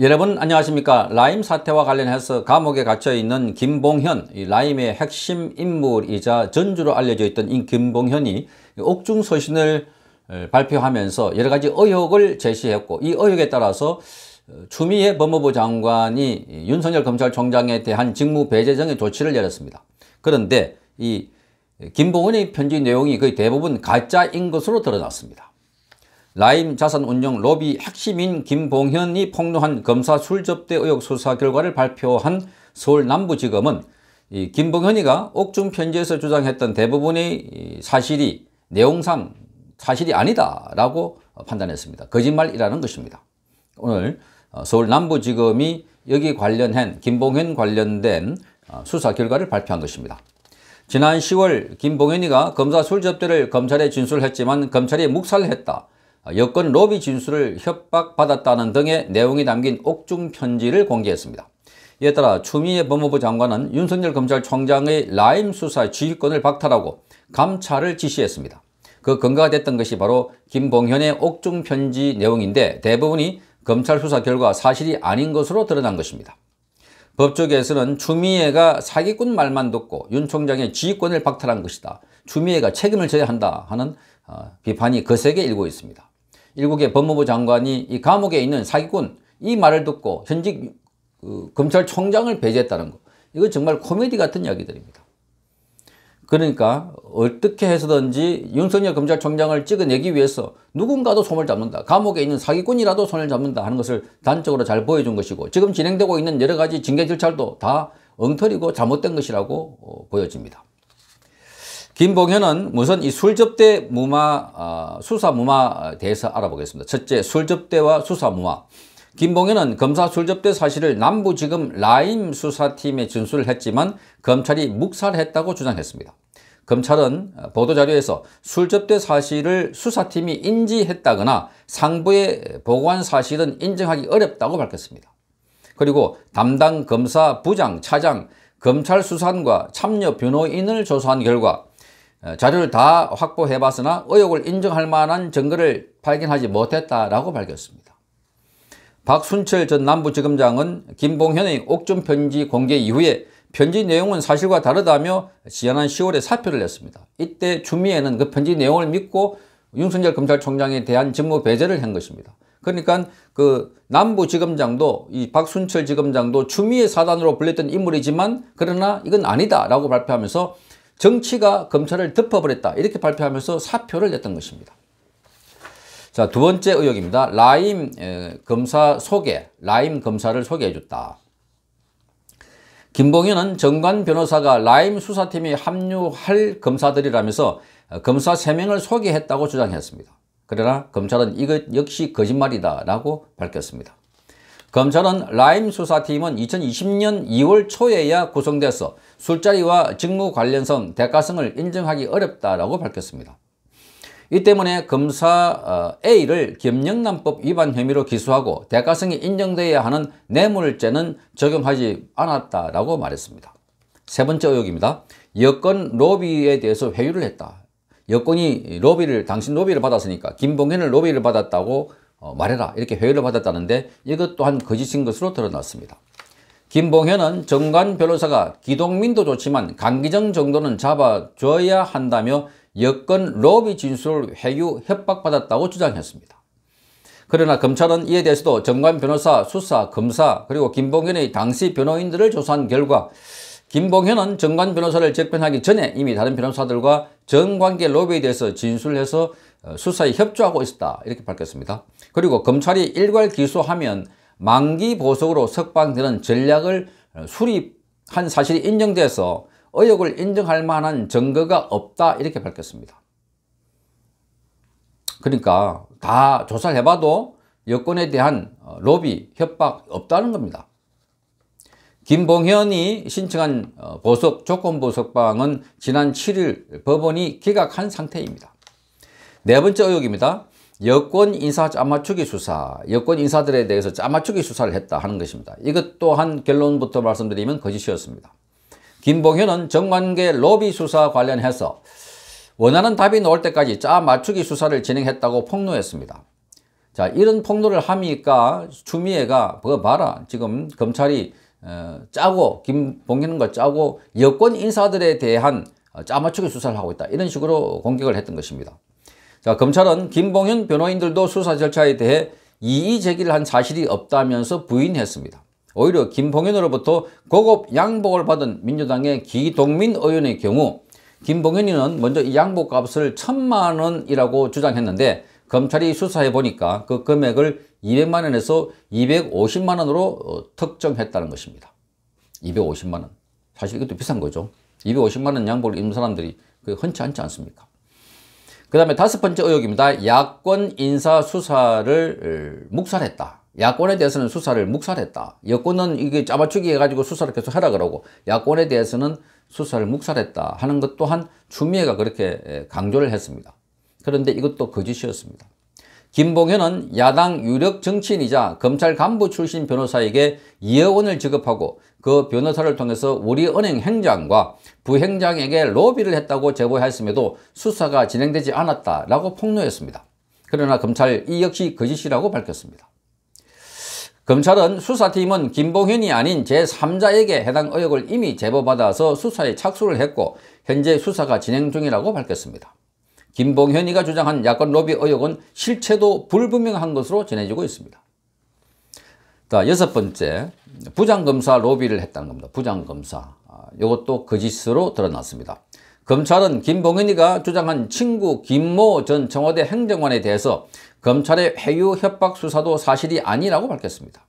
여러분 안녕하십니까 라임 사태와 관련해서 감옥에 갇혀 있는 김봉현 이 라임의 핵심 인물이자 전주로 알려져 있던 이 김봉현이 옥중 소신을 발표하면서 여러 가지 의혹을 제시했고 이 의혹에 따라서 어, 추미애 법무부 장관이 윤석열 검찰총장에 대한 직무배제정의 조치를 내렸습니다. 그런데 이 김봉현의 편지 내용이 거의 대부분 가짜인 것으로 드러났습니다. 라임 자산운용 로비 핵심인 김봉현이 폭로한 검사 술접대 의혹 수사 결과를 발표한 서울 남부지검은 이 김봉현이가 옥중 편지에서 주장했던 대부분의 사실이 내용상 사실이 아니다라고 판단했습니다. 거짓말이라는 것입니다. 오늘 어, 서울 남부지검이 여기 관련한 김봉현 관련된 어, 수사 결과를 발표한 것입니다. 지난 10월 김봉현이가 검사 술접대를 검찰에 진술했지만 검찰이 묵살했다. 아, 여권 로비 진술을 협박받았다는 등의 내용이 담긴 옥중 편지를 공개했습니다. 이에 따라 추미애 법무부 장관은 윤석열 검찰총장의 라임 수사 지휘권을 박탈하고 감찰을 지시했습니다. 그 근거가 됐던 것이 바로 김봉현의 옥중 편지 내용인데 대부분이 검찰 수사 결과 사실이 아닌 것으로 드러난 것입니다. 법조계에서는 추미애가 사기꾼 말만 듣고 윤 총장의 지휘권을 박탈한 것이다. 추미애가 책임을 져야 한다 하는 아, 비판이 거세게 그 일고 있습니다. 일국의 법무부 장관이 이 감옥에 있는 사기꾼 이 말을 듣고 현직 그 검찰총장을 배제했다는 거 이거 정말 코미디 같은 이야기들입니다. 그러니까 어떻게 해서든지 윤석열 검찰총장을 찍어내기 위해서 누군가도 손을 잡는다. 감옥에 있는 사기꾼이라도 손을 잡는다 하는 것을 단적으로 잘 보여준 것이고 지금 진행되고 있는 여러 가지 징계 절차도 다 엉터리고 잘못된 것이라고 어, 보여집니다. 김봉현은 우선 이 술접대 무마, 어, 수사 무마에 대해서 알아보겠습니다. 첫째, 술접대와 수사 무마. 김봉현은 검사 술접대 사실을 남부지검 라임 수사팀에 진술을 했지만 검찰이 묵살했다고 주장했습니다. 검찰은 보도자료에서 술접대 사실을 수사팀이 인지했다거나 상부에 보고한 사실은 인정하기 어렵다고 밝혔습니다. 그리고 담당 검사 부장, 차장, 검찰 수사관과 참여 변호인을 조사한 결과 어, 자료를 다 확보해 봤으나 의혹을 인정할 만한 증거를 발견하지 못했다라고 밝혔습니다. 박순철 전 남부지검장은 김봉현의 옥중 편지 공개 이후에 편지 내용은 사실과 다르다며 지난한 10월에 사표를 냈습니다. 이때 추미애는그 편지 내용을 믿고 윤석열 검찰총장에 대한 직무 배제를 한 것입니다. 그러니까 그 남부지검장도 이 박순철 지검장도 추미애 사단으로 불렸던 인물이지만 그러나 이건 아니다라고 발표하면서 정치가 검찰을 덮어버렸다 이렇게 발표하면서 사표를 냈던 것입니다. 자, 두 번째 의혹입니다. 라임 검사 소개, 라임 검사를 소개해줬다. 김봉현은 정관 변호사가 라임 수사팀에 합류할 검사들이라면서 어, 검사 3명을 소개했다고 주장했습니다. 그러나 검찰은 이것 역시 거짓말이다 라고 밝혔습니다. 검찰은 라임 수사팀은 2020년 2월 초에야 구성돼서 술자리와 직무 관련성, 대가성을 인정하기 어렵다라고 밝혔습니다. 이 때문에 검사 어, A를 김영란법 위반 혐의로 기소하고 대가성이 인정돼야 하는 뇌물죄는 적용하지 않았다라고 말했습니다. 세 번째 의혹입니다. 여권 로비에 대해서 회유를 했다. 여권이 로비를 당신 로비를 받았으니까 김봉현을 로비를 받았다고 어, 말해라 이렇게 회유를 받았다는데 이것 또한 거짓인 것으로 드러났습니다. 김봉현은 정관 변호사가 기동민도 좋지만 강기정 정도는 잡아줘야 한다며 여권 로비 진술 회유 협박받았다고 주장했습니다. 그러나 검찰은 이에 대해서도 정관 변호사, 수사, 검사 그리고 김봉현의 당시 변호인들을 조사한 결과 김봉현은 정관 변호사를 적변하기 전에 이미 다른 변호사들과 정관계 로비에 대해서 진술해서 어, 수사에 협조하고 있었다 이렇게 밝혔습니다. 그리고 검찰이 일괄 기소하면 만기 보석으로 석방되는 전략을 수립한 사실이 인정돼서 의혹을 인정할 만한 증거가 없다 이렇게 밝혔습니다. 그러니까 다 조사를 해봐도 여권에 대한 어, 로비, 협박 없다는 겁니다. 김봉현이 신청한 어, 보석, 조건보석방은 지난 7일 법원이 기각한 상태입니다. 네 번째 의혹입니다. 여권 인사 짜맞추기 수사, 여권 인사들에 대해서 짜맞추기 수사를 했다 하는 것입니다. 이것 또한 결론부터 말씀드리면 거짓이었습니다. 김봉현은 정관계 로비 수사 관련해서 원하는 답이 나올 때까지 짜맞추기 수사를 진행했다고 폭로했습니다. 자, 이런 폭로를 하니까 추미애가 그거 봐라. 지금 검찰이 어, 짜고 김봉현과 짜고 여권 인사들에 대한 어, 짜맞추기 수사를 하고 있다. 이런 식으로 공격을 했던 것입니다. 자, 검찰은 김봉현 변호인들도 수사 절차에 대해 이의 제기를 한 사실이 없다면서 부인했습니다. 오히려 김봉현으로부터 고급 양복을 받은 민주당의 기동민 의원의 경우 김봉현이는 먼저 이 양복값을 천만 원이라고 주장했는데 검찰이 수사해 보니까 그 금액을 200만 원에서 250만 원으로 어, 특정했다는 것입니다. 250만 원. 사실 이것도 비싼 거죠. 250만 원 양복을 입는 사람들이 그 흔치 않지 않습니까? 그 다음에 다섯 번째 의혹입니다. 야권 인사 수사를 묵살했다. 야권에 대해서는 수사를 묵살했다. 여권은 이게 짜맞추기 해가지고 수사를 계속 하라 그러고 야권에 대해서는 수사를 묵살했다 하는 것 또한 추미애가 그렇게 강조를 했습니다. 그런데 이것도 거짓이었습니다. 김봉현은 야당 유력 정치인이자 검찰 간부 출신 변호사에게 2억 원을 지급하고 그 변호사를 통해서 우리은행 행장과 부행장에게 로비를 했다고 제보했음에도 수사가 진행되지 않았다라고 폭로했습니다. 그러나 검찰 이 역시 거짓이라고 밝혔습니다. 검찰은 수사팀은 김봉현이 아닌 제3자에게 해당 의혹을 이미 제보받아서 수사에 착수를 했고 현재 수사가 진행 중이라고 밝혔습니다. 김봉현이가 주장한 야권 로비 의혹은 실체도 불분명한 것으로 전해지고 있습니다. 자, 여섯 번째, 부장검사 로비를 했다는 겁니다. 부장검사. 이것도 아, 거짓으로 드러났습니다. 검찰은 김봉현이가 주장한 친구 김모 전 청와대 행정관에 대해서 검찰의 회유 협박 수사도 사실이 아니라고 밝혔습니다.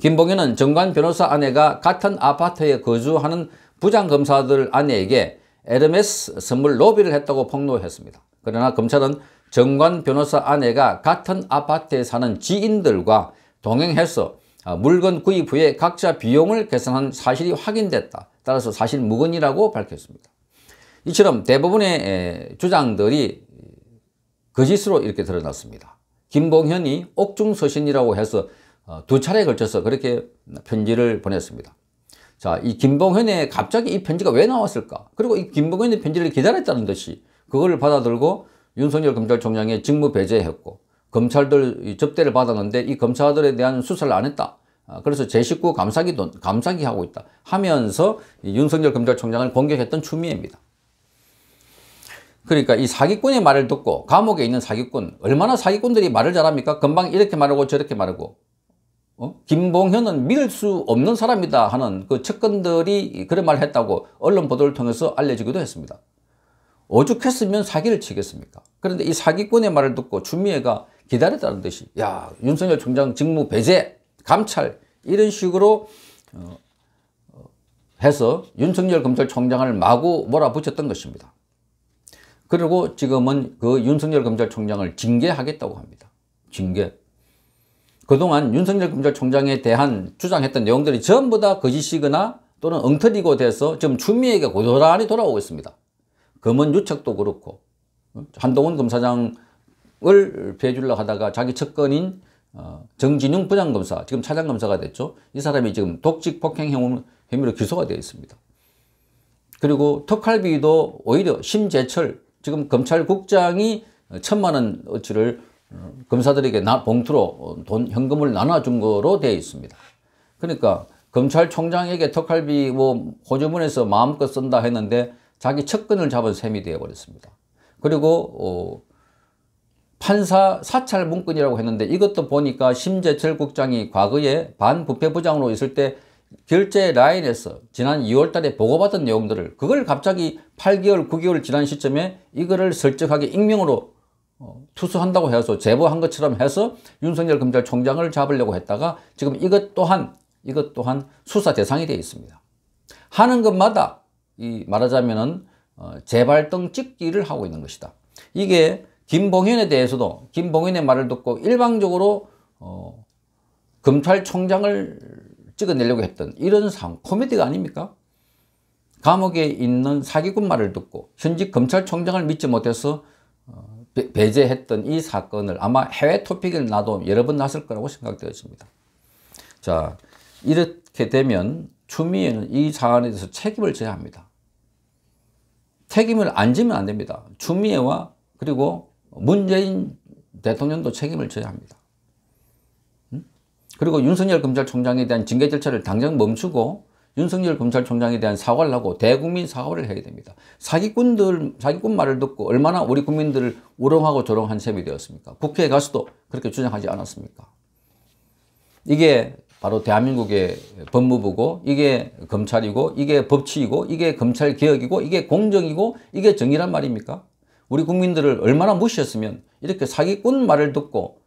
김봉현은 정관 변호사 아내가 같은 아파트에 거주하는 부장검사들 아내에게 에르메스 선물 로비를 했다고 폭로했습니다. 그러나 검찰은 정관 변호사 아내가 같은 아파트에 사는 지인들과 동행해서 아, 물건 구입 후에 각자 비용을 계산한 사실이 확인됐다. 따라서 사실 무근이라고 밝혔습니다. 이처럼 대부분의 주장들이 거짓으로 그 이렇게 드러났습니다. 김봉현이 옥중서신이라고 해서 어, 두 차례에 걸쳐서 그렇게 편지를 보냈습니다. 자, 이 김봉현의 갑자기 이 편지가 왜 나왔을까? 그리고 이 김봉현의 편지를 기다렸다는 듯이 그거를 받아들고 윤석열 검찰총장의 직무 배제했고 검찰들 접대를 받았는데 이 검사들에 대한 수사를 안 했다. 아, 그래서 제19 감사기, 돈, 감사기 하고 있다. 하면서 윤석열 검찰총장을 공격했던 추미애입니다. 그러니까 이 사기꾼의 말을 듣고 감옥에 있는 사기꾼 얼마나 사기꾼들이 말을 잘합니까? 금방 이렇게 말하고 저렇게 말하고 어? 김봉현은 믿을 수 없는 사람이다 하는 그 측근들이 그런 말을 했다고 언론 보도를 통해서 알려지기도 했습니다. 오죽했으면 사기를 치겠습니까? 그런데 이 사기꾼의 말을 듣고 추미애가 기다렸다는 듯이 야 윤석열 총장 직무 배제, 감찰 이런 식으로 어, 어, 해서 윤석열 검찰총장을 마구 몰아붙였던 것입니다. 그리고 지금은 그 윤석열 검찰총장을 징계하겠다고 합니다. 징계. 그동안 윤석열 검찰총장에 대한 주장했던 내용들이 전부 다 거짓이거나 또는 엉터리고 돼서 지금 추미애에게 고스란히 돌아오고 있습니다. 검은 유착도 그렇고 한동훈 검사장을 배주려 하다가 자기 측근인 어, 정진용 부장검사 지금 차장검사가 됐죠. 이 사람이 지금 독직 폭행 혐의로 기소가 되어 있습니다. 그리고 턱칼비도 오히려 심재철 지금 검찰국장이 천만 원어치를 검사들에게 나, 봉투로 돈 현금을 나눠준 거로 되어 있습니다. 그러니까 검찰총장에게 턱갈비 뭐 호주문에서 마음껏 쓴다 했는데 자기 측근을 잡은 셈이 되어버렸습니다. 그리고 어, 판사 사찰 문건이라고 했는데 이것도 보니까 심재철 국장이 과거에 반부패부장으로 있을 때 결제 라인에서 지난 2월 달에 보고받은 내용들을 그걸 갑자기 8개월, 9개월 지난 시점에 이거를 설득하게 익명으로 어, 투수한다고 해서 제보한 것처럼 해서 윤석열 검찰총장을 잡으려고 했다가 지금 이것 또한 이것 또한 수사 대상이 되어 있습니다. 하는 것마다 이 말하자면은 어, 재발등 찍기를 하고 있는 것이다. 이게 김봉현에 대해서도 김봉현의 말을 듣고 일방적으로 어, 검찰총장을 찍어내려고 했던 이런 상 코미디가 아닙니까? 감옥에 있는 사기꾼 말을 듣고 현직 검찰총장을 믿지 못해서 어, 배제했던 이 사건을 아마 해외 토픽을 나도 여러 번 났을 거라고 생각되어집니다. 자, 이렇게 되면 추미애는 이 사안에 대해서 책임을 져야 합니다. 책임을 안 지면 안 됩니다. 추미애와 그리고 문재인 대통령도 책임을 져야 합니다. 그리고 윤석열 검찰총장에 대한 징계 절차를 당장 멈추고 윤석열 검찰총장에 대한 사과를 하고 대국민 사과를 해야 됩니다. 사기꾼들, 사기꾼 말을 듣고 얼마나 우리 국민들을 우롱하고 조롱한 셈이 되었습니까? 국회에 가서도 그렇게 주장하지 않았습니까? 이게 바로 대한민국의 법무부고 이게 검찰이고 이게 법치이고 이게 검찰개혁이고 이게 공정이고 이게 정의란 말입니까? 우리 국민들을 얼마나 무시했으면 이렇게 사기꾼 말을 듣고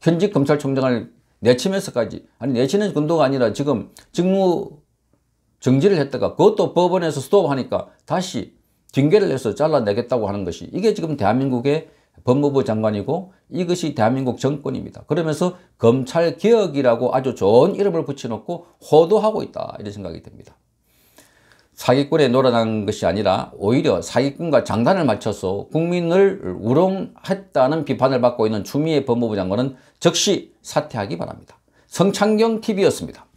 현직 검찰총장을 내치면서까지 아니 내치는 근도가 아니라 지금 직무 정지를 했다가 그것도 법원에서 스업하니까 다시 징계를 해서 잘라내겠다고 하는 것이 이게 지금 대한민국의 법무부 장관이고 이것이 대한민국 정권입니다. 그러면서 검찰개혁이라고 아주 좋은 이름을 붙여놓고 호도하고 있다 이런 생각이 듭니다. 사기꾼에 놀아난 것이 아니라 오히려 사기꾼과 장단을 맞춰서 국민을 우롱했다는 비판을 받고 있는 추미애 법무부 장관은 즉시 사퇴하기 바랍니다. 성창경TV였습니다.